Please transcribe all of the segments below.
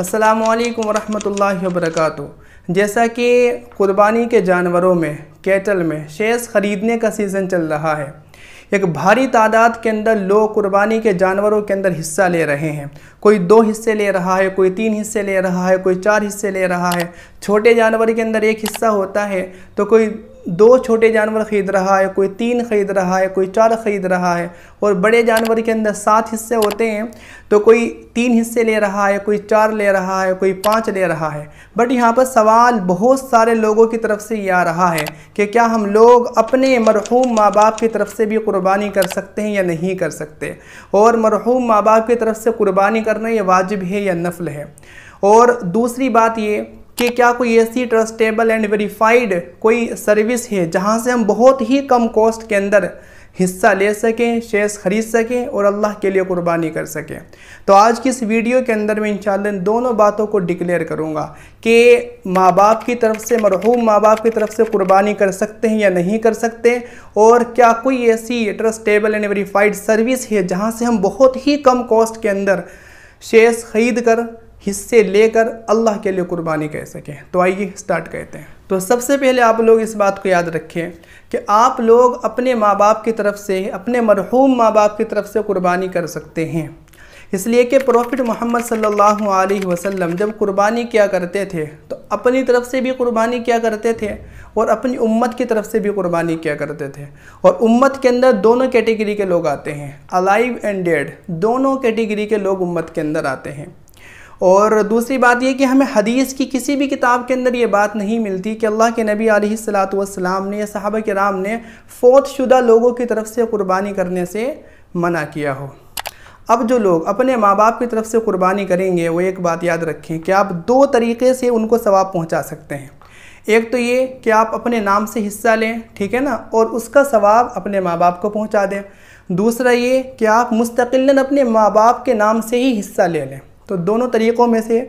अस्सलाम वालेकुम रहमतुल्लाहि व बरकातहू जैसा कि कुर्बानी के जानवरों में कैटल में शेस ख़रीदने का सीज़न चल रहा है एक भारी तादाद के अंदर लोग कुर्बानी के जानवरों के अंदर हिस्सा ले रहे हैं कोई दो हिस्से ले रहा है कोई तीन हिस्से ले रहा है कोई चार हिस्से ले रहा है छोटे जानवर के अंदर एक हिस्सा होता है तो कोई दो छोटे जानवर ख़रीद रहा है कोई तीन ख़रीद रहा है कोई चार ख़रीद रहा है और बड़े जानवर के अंदर सात हिस्से होते हैं तो कोई तीन हिस्से ले रहा है कोई चार ले रहा है कोई पाँच ले रहा है बट यहाँ पर सवाल बहुत सारे लोगों की तरफ से ये आ रहा है कि क्या हम लोग अपने मरहूम माँ बाप की तरफ से भी कुर्बानी कर सकते हैं या नहीं कर सकते और मरहूम माँ बाप की तरफ से कुर्बानी करना ये वाजिब है या नफल है और दूसरी बात ये कि क्या कोई ऐसी ट्रस्टेबल एंड वेरीफाइड कोई सर्विस है जहां से हम बहुत ही कम कॉस्ट के अंदर हिस्सा ले सकें शेयर्स ख़रीद सकें और अल्लाह के लिए कुर्बानी कर सकें तो आज की इस वीडियो के अंदर मैं इन दोनों बातों को डिक्लेयर करूँगा कि माँ बाप की तरफ से मरहूम माँ बाप की तरफ से कुर्बानी कर सकते हैं या नहीं कर सकते और क्या कोई ऐसी ट्रस्टेबल एंड वेरीफाइड सर्विस है जहाँ से हम बहुत ही कम कॉस्ट के अंदर शेयर्स ख़रीद कर हिस्से लेकर अल्लाह के लिए कुर्बानी कह सकें तो आइए स्टार्ट कहते हैं तो सबसे पहले आप लोग इस बात को याद रखें कि आप लोग अपने माँ बाप की तरफ से अपने मरहूम माँ बाप की तरफ से कुर्बानी कर सकते हैं इसलिए कि प्रॉफिट मोहम्मद सल्लल्लाहु अलैहि वसल्लम जब कुर्बानी किया करते थे तो अपनी तरफ से भी कुर्बानी किया करते थे और अपनी उम्मत की तरफ से भी कुर्बानी किया करते थे और उम्मत के अंदर दोनों कैटेगरी के लोग आते हैं अलाइव एंड डेड दोनों कैटेगरी के लोग उम्मत के अंदर आते हैं और दूसरी बात यह कि हमें हदीस की किसी भी किताब के अंदर ये बात नहीं मिलती कि अल्लाह के नबी आलतम ने या साहब राम ने शुदा लोगों की तरफ से कुर्बानी करने से मना किया हो अब जो लोग अपने माँ बाप की तरफ से कुर्बानी करेंगे वो एक बात याद रखें कि आप दो तरीके से उनको सवाब पहुँचा सकते हैं एक तो ये कि आप अपने नाम से हिस्सा लें ठीक है ना और उसका सवाब अपने माँ बाप को पहुँचा दें दूसरा ये कि आप मुस्तकिल अपने माँ बाप के नाम से ही हिस्सा ले लें तो दोनों तरीक़ों में से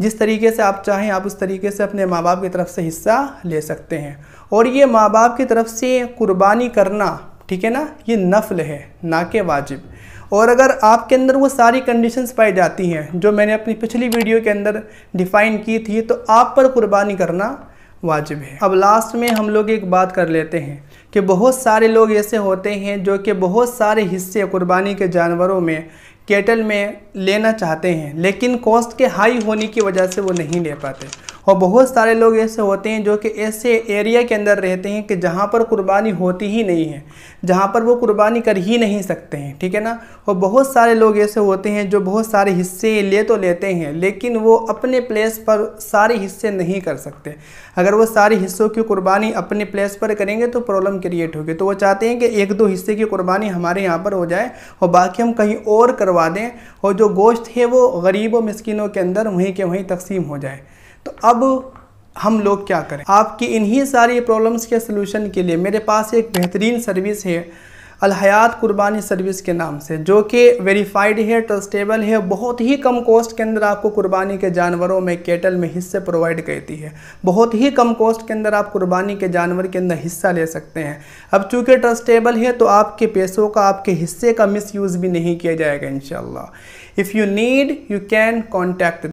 जिस तरीके से आप चाहें आप उस तरीके से अपने माँ बाप की तरफ से हिस्सा ले सकते हैं और ये माँ बाप की तरफ से कुर्बानी करना ठीक है ना ये नफल है ना कि वाजिब और अगर आपके अंदर वो सारी कंडीशंस पाई जाती हैं जो मैंने अपनी पिछली वीडियो के अंदर डिफ़ाइन की थी तो आप पर कुर्बानी करना वाजिब है अब लास्ट में हम लोग एक बात कर लेते हैं कि बहुत सारे लोग ऐसे होते हैं जो कि बहुत सारे हिस्से कुर्बानी के जानवरों में केटल में लेना चाहते हैं लेकिन कॉस्ट के हाई होने की वजह से वो नहीं ले पाते और बहुत सारे लोग ऐसे होते हैं जो कि ऐसे एरिया के अंदर रहते हैं कि जहाँ पर कुर्बानी होती ही नहीं है जहाँ पर वो कुर्बानी कर ही नहीं सकते हैं ठीक है ना और बहुत सारे लोग ऐसे होते हैं जो बहुत सारे हिस्से ले तो लेते हैं लेकिन वो अपने प्लेस पर सारे हिस्से नहीं कर सकते अगर वो सारे हिस्सों की कुर्बानी अपने प्लेस पर करेंगे तो प्रॉब्लम क्रिएट होगी तो वो चाहते हैं कि एक दो हिस्से की कुर्बानी हमारे यहाँ पर हो जाए और बाकी हम कहीं और करवा दें और जो गोश्त है वो गरीबों मस्किनों के अंदर वहीं के वहीं तकसीम हो जाए तो अब हम लोग क्या करें आपकी इन्हीं सारी प्रॉब्लम्स के सलूशन के लिए मेरे पास एक बेहतरीन सर्विस है अलहयात कुर्बानी सर्विस के नाम से जो कि वेरीफाइड है ट्रस्टेबल है बहुत ही कम कॉस्ट के अंदर आपको कुर्बानी के जानवरों में केटल में हिस्से प्रोवाइड करती है बहुत ही कम कॉस्ट के अंदर आप कुर्बानी के जानवर के अंदर हिस्सा ले सकते हैं अब चूँकि ट्रस्टेबल है तो आपके पैसों का आपके हिस्से का मिसयूज़ भी नहीं किया जाएगा इन if you need you can contact